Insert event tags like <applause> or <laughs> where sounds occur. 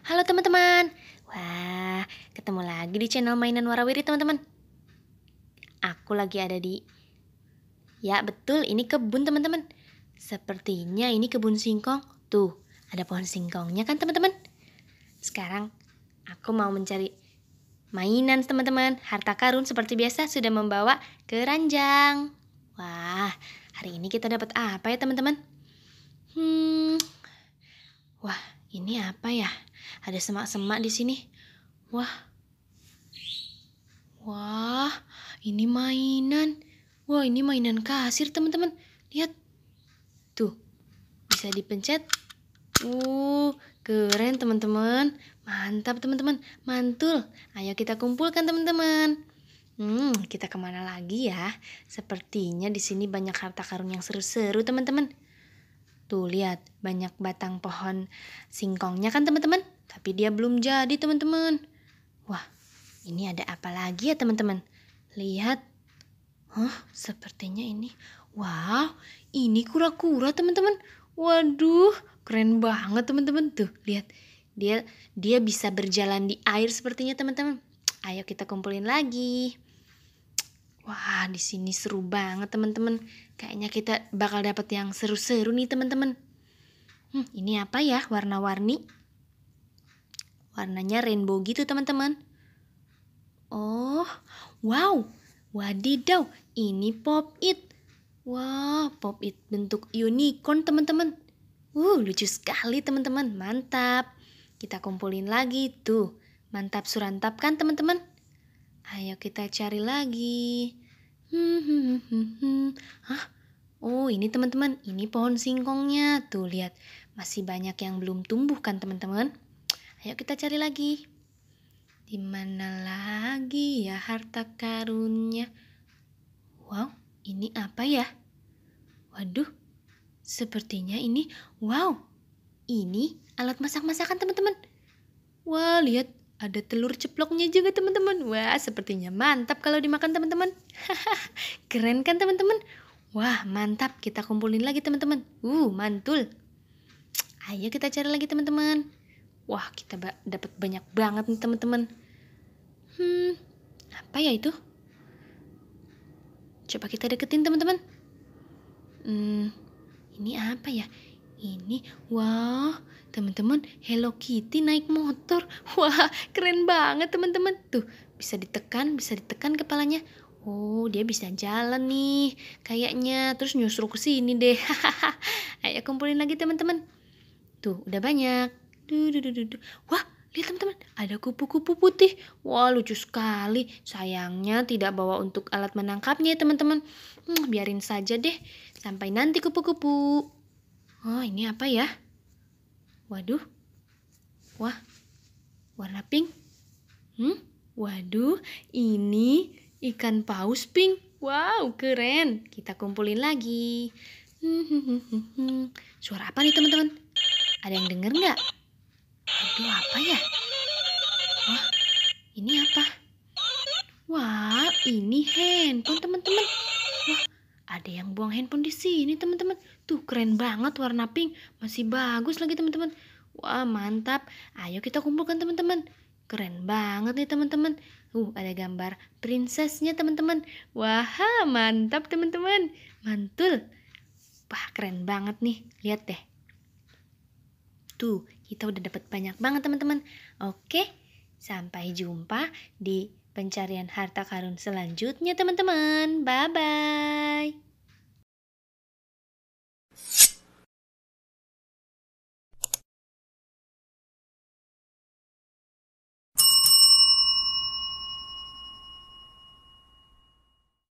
Halo teman-teman. Wah, ketemu lagi di channel mainan Warawiri teman-teman. Aku lagi ada di Ya, betul, ini kebun teman-teman. Sepertinya ini kebun singkong. Tuh, ada pohon singkongnya kan teman-teman? Sekarang aku mau mencari mainan teman-teman. Harta karun seperti biasa sudah membawa keranjang. Wah, hari ini kita dapat apa ya teman-teman? Hmm. Wah, ini apa ya? Ada semak-semak di sini. Wah. Wah, ini mainan. Wah, ini mainan kasir, teman-teman. Lihat. Tuh. Bisa dipencet. Uh, keren, teman-teman. Mantap, teman-teman. Mantul. Ayo kita kumpulkan, teman-teman. Hmm, kita kemana lagi ya? Sepertinya di sini banyak harta karun yang seru-seru, teman-teman. Tuh lihat, banyak batang pohon singkongnya kan teman-teman? Tapi dia belum jadi teman-teman. Wah, ini ada apa lagi ya teman-teman? Lihat. Huh, sepertinya ini. Wow, ini kura-kura teman-teman. Waduh, keren banget teman-teman tuh. Lihat, dia dia bisa berjalan di air sepertinya teman-teman. Ayo kita kumpulin lagi. Wah, di sini seru banget teman-teman. Kayaknya kita bakal dapat yang seru-seru nih teman-teman. Hmm, ini apa ya warna-warni? Warnanya rainbow gitu teman-teman. Oh, wow. Wadidaw, ini pop it. Wah, wow, pop it bentuk unicorn teman-teman. Uh, lucu sekali teman-teman. Mantap. Kita kumpulin lagi tuh. Mantap surantap kan teman-teman? Ayo kita cari lagi. Hmm, hmm, hmm, Hah? Oh, ini teman-teman, ini pohon singkongnya. Tuh, lihat. Masih banyak yang belum tumbuh kan, teman-teman? Ayo kita cari lagi. Di mana lagi ya harta karunnya? Wow, ini apa ya? Waduh, sepertinya ini wow. Ini alat masak-masakan, teman-teman. Wah, lihat ada telur ceploknya juga teman-teman. Wah, sepertinya mantap kalau dimakan teman-teman. <laughs> Keren kan teman-teman? Wah, mantap. Kita kumpulin lagi teman-teman. Uh, mantul. Ayo kita cari lagi teman-teman. Wah, kita dapat banyak banget nih teman-teman. Hmm, apa ya itu? Coba kita deketin teman-teman. Hmm, ini apa ya? ini wah teman-teman Hello Kitty naik motor <laughs> wah keren banget teman-teman tuh bisa ditekan bisa ditekan kepalanya Oh, dia bisa jalan nih, kayaknya terus nyusru ke sini deh. <laughs> Ayo kumpulin lagi teman-teman. Tuh, udah banyak. Duh, duh, duh, duh. Wah, lihat teman-teman, ada kupu-kupu putih. Wah, lucu sekali. Sayangnya tidak bawa untuk alat menangkapnya teman-teman. Hmm, biarin saja deh, sampai nanti kupu-kupu. Oh, ini apa ya? Waduh. Wah. Warna pink. Hmm? Waduh, ini ikan paus pink. Wow, keren. Kita kumpulin lagi. <laughs> Suara apa nih, teman-teman? Ada yang denger nggak? itu apa ya? Wah, ini apa? Wah, ini handphone, teman-teman ada yang buang handphone di sini teman-teman tuh keren banget warna pink masih bagus lagi teman-teman wah mantap ayo kita kumpulkan teman-teman keren banget nih teman-teman uh ada gambar princessnya teman-teman wah mantap teman-teman mantul wah keren banget nih lihat deh tuh kita udah dapat banyak banget teman-teman oke sampai jumpa di pencarian harta karun selanjutnya teman-teman. Bye-bye.